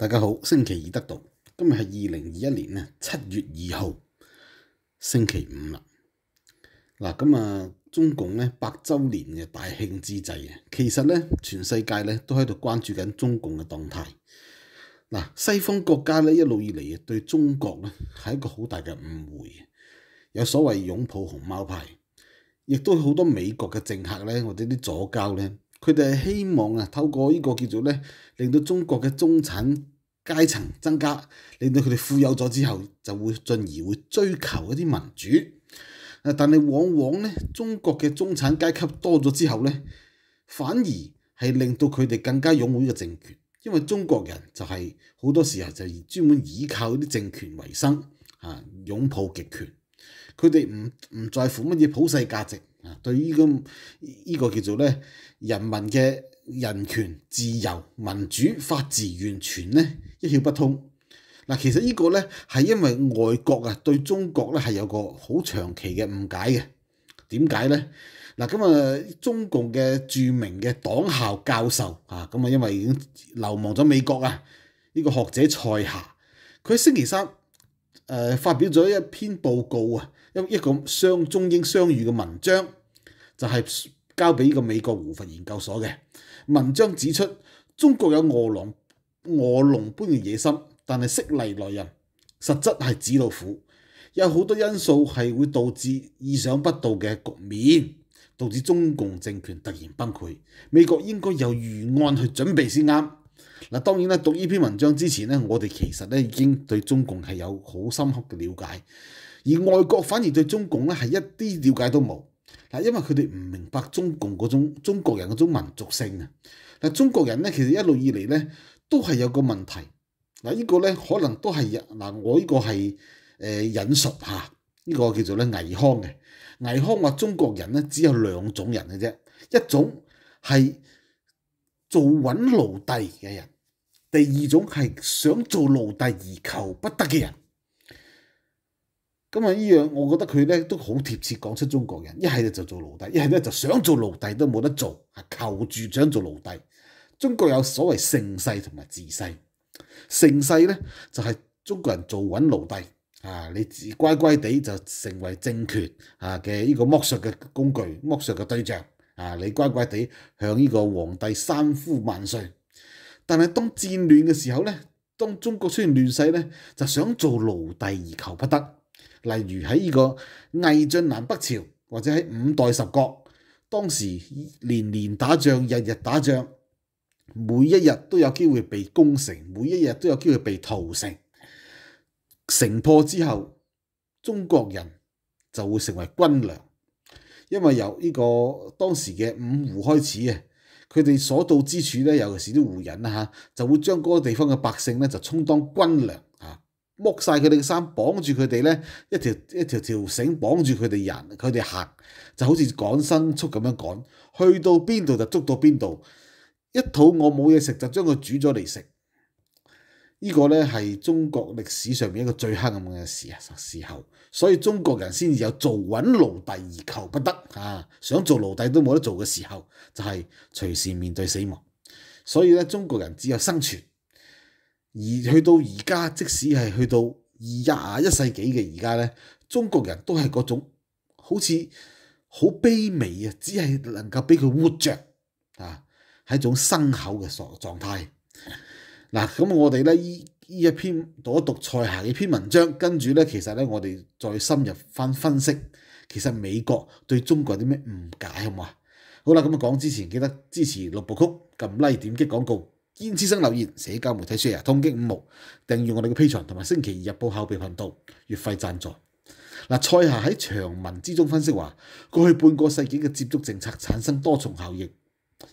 大家好，星期二得到，今日系二零二一年咧七月二号星期五啦。嗱，咁啊中共咧百周年嘅大庆之际啊，其实咧全世界咧都喺度关注紧中共嘅动态。嗱，西方国家咧一路以嚟啊对中国咧系一个好大嘅误会，有所谓拥抱熊猫派，亦都好多美国嘅政客咧或者啲左胶咧。佢哋係希望啊，透過呢個叫做咧，令到中國嘅中產階層增加，令到佢哋富有咗之後，就會進而會追求一啲民主。啊，但係往往咧，中國嘅中產階級多咗之後咧，反而係令到佢哋更加擁護呢個政權，因為中國人就係好多時候就專門依靠啲政權為生，啊，擁抱極權，佢哋唔唔在乎乜嘢普世價值。啊！對依個依個叫做咧人民嘅人權、自由、民主、法治、完全咧一竅不通。嗱，其實呢個咧係因為外國啊對中國咧係有個好長期嘅誤解嘅。點解咧？嗱，咁啊中共嘅著名嘅黨校教授啊，咁啊因為已經流亡咗美國啊，呢個學者蔡霞，佢星期三誒發表咗一篇報告啊。一个中英相遇嘅文章就系交俾个美国胡佛研究所嘅文章指出，中国有饿狼饿龙般嘅野心，但系色厉来人实质系纸老虎。有好多因素系会导致意想不到嘅局面，导致中共政权突然崩溃。美国应该有预案去准备先啱。嗱，当然啦，读呢篇文章之前咧，我哋其实咧已经对中共系有好深刻嘅了解。而外國反而對中共咧係一啲了解都冇，嗱，因為佢哋唔明白中共嗰種中國人嗰種民族性啊！嗱，中國人咧其實一路以嚟咧都係有個問題，嗱，依個咧可能都係嗱，我依個係誒引述下，依個叫做咧倪康嘅，倪康話中國人咧只有兩種人嘅啫，一種係做穩奴隸嘅人，第二種係想做奴隸而求不得嘅人。咁啊！呢样，我覺得佢咧都好貼切講出中國人，一係咧就做奴隸，一係咧就想做奴隸都冇得做，啊，求住想做奴隸。中國有所謂盛世同埋治世，盛世咧就係中國人做穩奴隸，啊，你乖乖地就成為政權啊嘅呢個剝削嘅工具、剝削嘅對象，啊，你乖乖地向呢個皇帝三呼萬歲。但係當戰亂嘅時候咧，當中國出現亂世咧，就想做奴隸而求不得。例如喺呢個魏晉南北朝，或者喺五代十國，當時年年打仗，日日打仗，每一日都有機會被攻城，每一日都有機會被屠城。城破之後，中國人就會成為軍糧，因為由呢個當時嘅五胡開始啊，佢哋所到之處咧，尤其是啲胡人啊嚇，就會將嗰個地方嘅百姓咧就充當軍糧。剝晒佢哋嘅衫，綁住佢哋咧，一條一條條繩綁住佢哋人，佢哋行就好似趕牲畜咁樣趕，去到邊度就捉到邊度。一肚我冇嘢食就將佢煮咗嚟食。呢個咧係中國歷史上面一個最黑嘅事啊時候，所以中國人先至有做穩奴隸而求不得啊，想做奴隸都冇得做嘅時候，就係隨時面對死亡。所以咧，中國人只有生存。而去到而家，即使系去到二一一世纪嘅而家咧，中国人都系嗰种好似好卑微啊，只系能够俾佢活着啊，系一种牲口嘅状状态。嗱，咁我哋咧依依一篇，一读《菜下》嘅篇文章，跟住咧，其实咧我哋再深入翻分析，其实美国对中国啲咩误解，好唔好啊？好啦，咁啊讲之前，记得支持六部曲，揿 Like 点击广告。堅持生留言，社交媒體 r e 通击五毛，訂閱我哋嘅 P 場同埋星期二日報后备頻道月費贊助嗱。蔡霞喺長文之中分析話：過去半個世紀嘅接觸政策產生多重效应，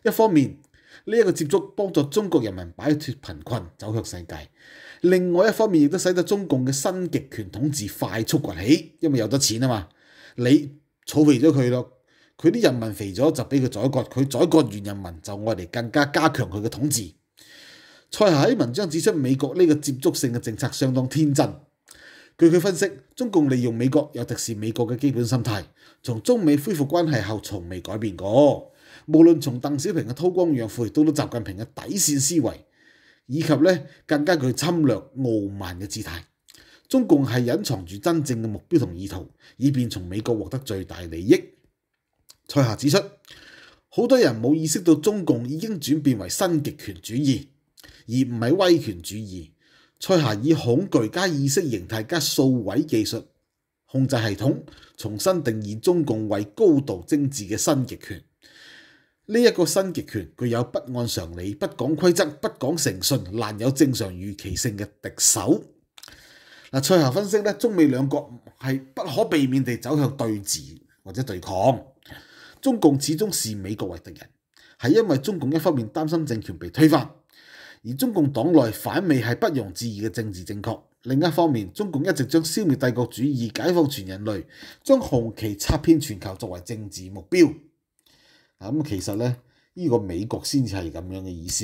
一方面呢一個接觸幫助中國人民擺脱貧困走向世界；另外一方面亦都使得中共嘅新極權統治快速崛起，因為有咗錢啊嘛。你儲肥咗佢咯，佢啲人民肥咗就俾佢宰割，佢宰割完人民就愛嚟更加加強佢嘅統治。蔡霞喺文章指出，美國呢個接觸性嘅政策相當天真。據佢分析，中共利用美國，有敵視美國嘅基本心態，從中美恢復關係後從未改變過。無論從鄧小平嘅偷光養晦，到到習近平嘅底線思維，以及咧更加具侵略傲慢嘅姿態，中共係隱藏住真正嘅目標同意圖，以便從美國獲得最大利益。蔡霞指出，好多人冇意識到中共已經轉變為新極權主義。而唔系威权主义，蔡霞以恐惧加意识形态加数位技术控制系统，重新定义中共为高度政治嘅新极权。呢一个新极权具有不按常理、不讲规则、不讲诚信、难有正常预期性嘅敌手。嗱，蔡霞分析咧，中美两国系不可避免地走向对峙或者对抗。中共始终视美国为敌人，系因为中共一方面担心政权被推翻。而中共党内反美系不容置疑嘅政治正确。另一方面，中共一直将消灭帝国主义、解放全人类、将红旗插遍全球作为政治目标。啊，咁其实咧，呢个美国先至系咁样嘅意思，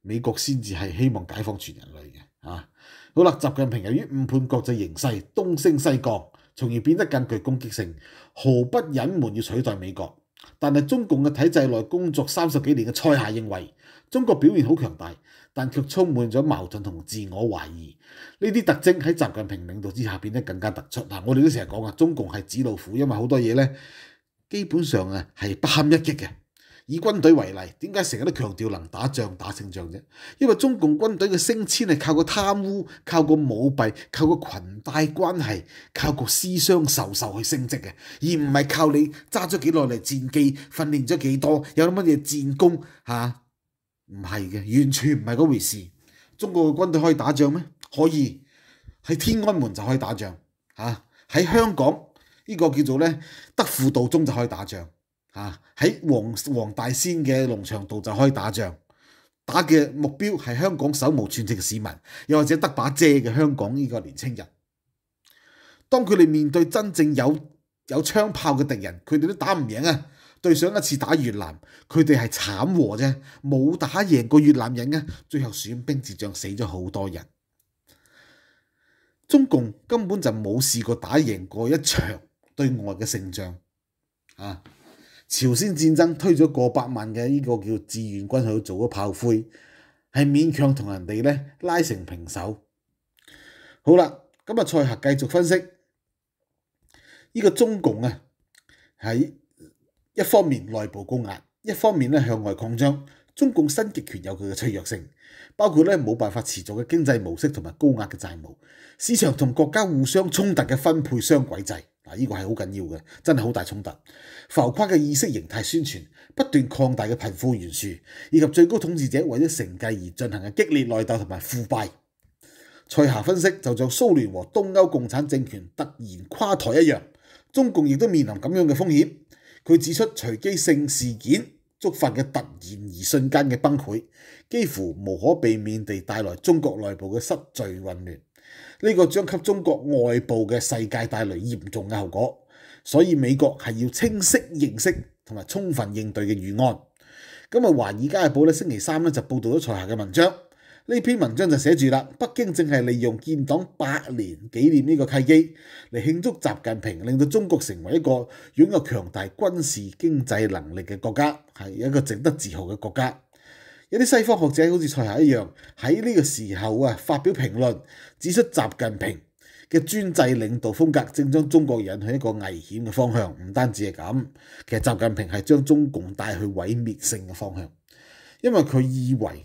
美国先至系希望解放全人类嘅。啊，好啦，习近平由于误判国际形势，东升西降，从而变得更具攻击性，毫不隐瞒要取代美国。但系中共嘅體制內工作三十幾年嘅蔡夏認為，中國表現好強大，但卻充滿咗矛盾同自我懷疑。呢啲特徵喺習近平領導之下變得更加突出。嗱，我哋都成日講啊，中共係紫老虎，因為好多嘢咧基本上啊係不堪一擊嘅。以军队为例，点解成日都强调能打仗、打胜仗啫？因为中共军队嘅升迁系靠个贪污、靠个舞弊、靠个裙带关系、靠个私相授受去升职嘅，而唔系靠你揸咗几耐嚟战技、训练咗几多、有乜嘢战功吓，唔系嘅，完全唔系嗰回事。中国嘅军队可以打仗咩？可以，喺天安门就可以打仗吓，喺香港呢个叫做咧得輔道中就可以打仗。啊！喺黃黄大仙嘅農場度就可以打仗，打嘅目標係香港手無寸铁嘅市民，又或者得把遮嘅香港呢個年青人。當佢哋面對真正有有槍炮嘅敵人，佢哋都打唔贏啊！對上一次打越南，佢哋係惨和啫，冇打贏過越南人啊！最後選兵自仗死咗好多人。中共根本就冇試過打贏過一場對外嘅勝仗，啊！朝鮮戰爭推咗過百萬嘅呢個叫志願軍去做咗炮灰，係勉強同人哋咧拉成平手。好啦，咁啊，蔡核繼續分析呢個中共啊，喺一方面內部攻壓，一方面咧向外擴張。中共新極權有佢嘅脆弱性，包括咧冇辦法持續嘅經濟模式同埋高壓嘅債務市場同國家互相衝突嘅分配雙軌制，嗱，呢個係好緊要嘅，真係好大衝突。浮誇嘅意識形態宣傳、不斷擴大嘅貧富懸殊，以及最高統治者為咗成繼而進行嘅激烈內鬥同埋腐敗。蔡霞分析，就像蘇聯和東歐共產政權突然垮台一樣，中共亦都面臨咁樣嘅風險。佢指出隨機性事件。触发嘅突然而瞬间嘅崩溃，几乎无可避免地带来中国内部嘅失序混乱，呢个将给中国外部嘅世界带来严重嘅后果。所以美国系要清晰认识同埋充分应对嘅预案。今日华尔街日报咧星期三咧就报道咗以下嘅文章。呢篇文章就寫住啦，北京正係利用建黨百年紀念呢個契機嚟慶祝習近平，令到中國成為一個擁有強大軍事經濟能力嘅國家，係一個值得自豪嘅國家。有啲西方學者好似蔡霞一樣，喺呢個時候啊發表評論，指出習近平嘅專制領導風格正將中國引向一個危險嘅方向。唔單止係咁，其實習近平係將中共帶去毀滅性嘅方向，因為佢以為。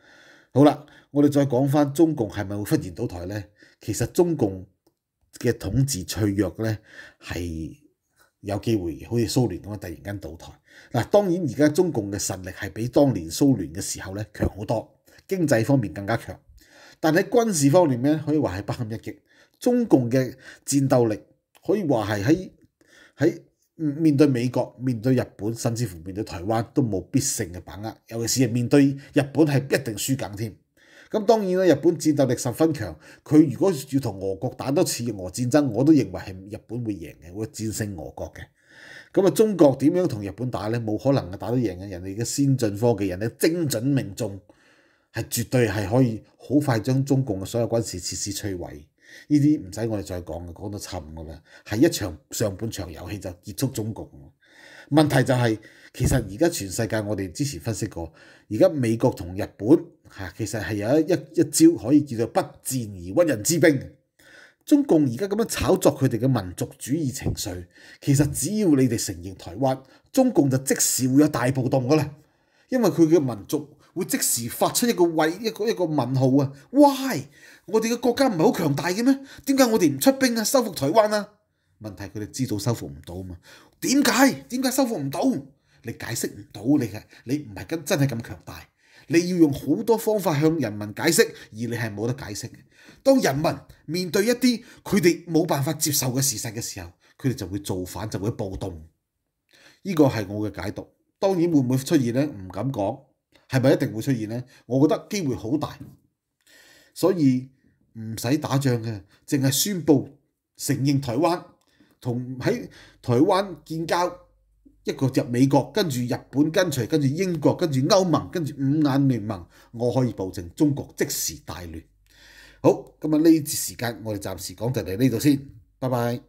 好啦，我哋再講翻中共係咪會忽然倒台呢？其實中共嘅統治脆弱呢，係有機會好似蘇聯咁啊，突然間倒台。嗱，當然而家中共嘅實力係比當年蘇聯嘅時候呢強好多，經濟方面更加強，但喺軍事方面呢，可以話係不堪一擊。中共嘅戰鬥力可以話係喺喺。面對美國、面對日本，甚至乎面對台灣，都冇必勝嘅把握。尤其是面對日本，係一定輸緊添。咁當然啦，日本戰鬥力十分強，佢如果要同俄國打多次俄戰爭，我都認為係日本會贏嘅，會戰勝俄國嘅。咁啊，中國點樣同日本打呢？冇可能打得贏嘅。人哋嘅先進科技，人哋精準命中，係絕對係可以好快將中共嘅所有軍事設施摧毀。呢啲唔使我哋再讲，讲到沉噶啦，系一场上半场游戏就结束中共。问题就系，其实而家全世界我哋之前分析过，而家美国同日本吓，其实系有一一一招可以叫做不战而屈人之兵。中共而家咁样炒作佢哋嘅民族主义情绪，其实只要你哋承认台湾，中共就即时会有大暴动噶啦，因为佢嘅民族。會即時發出一個位一個一個問號啊！Why 我哋嘅國家唔係好強大嘅咩？點解我哋唔出兵啊？收復台灣啊？問題佢哋知道收復唔到嘛？點解點解收復唔到？你解釋唔到，你係你唔係咁真係咁強大？你要用好多方法向人民解釋，而你係冇得解釋。當人民面對一啲佢哋冇辦法接受嘅事實嘅時候，佢哋就會造反，就會暴動。呢個係我嘅解讀，當然會唔會出現咧？唔敢講。系咪一定會出現呢？我覺得機會好大，所以唔使打仗嘅，淨係宣布承認台灣，同喺台灣建交。一個著美國，跟住日本跟隨，跟住英國，跟住歐盟，跟住五眼聯盟，我可以保證中國即時大亂。好，咁啊呢節時間我哋暫時講就嚟呢度先，拜拜。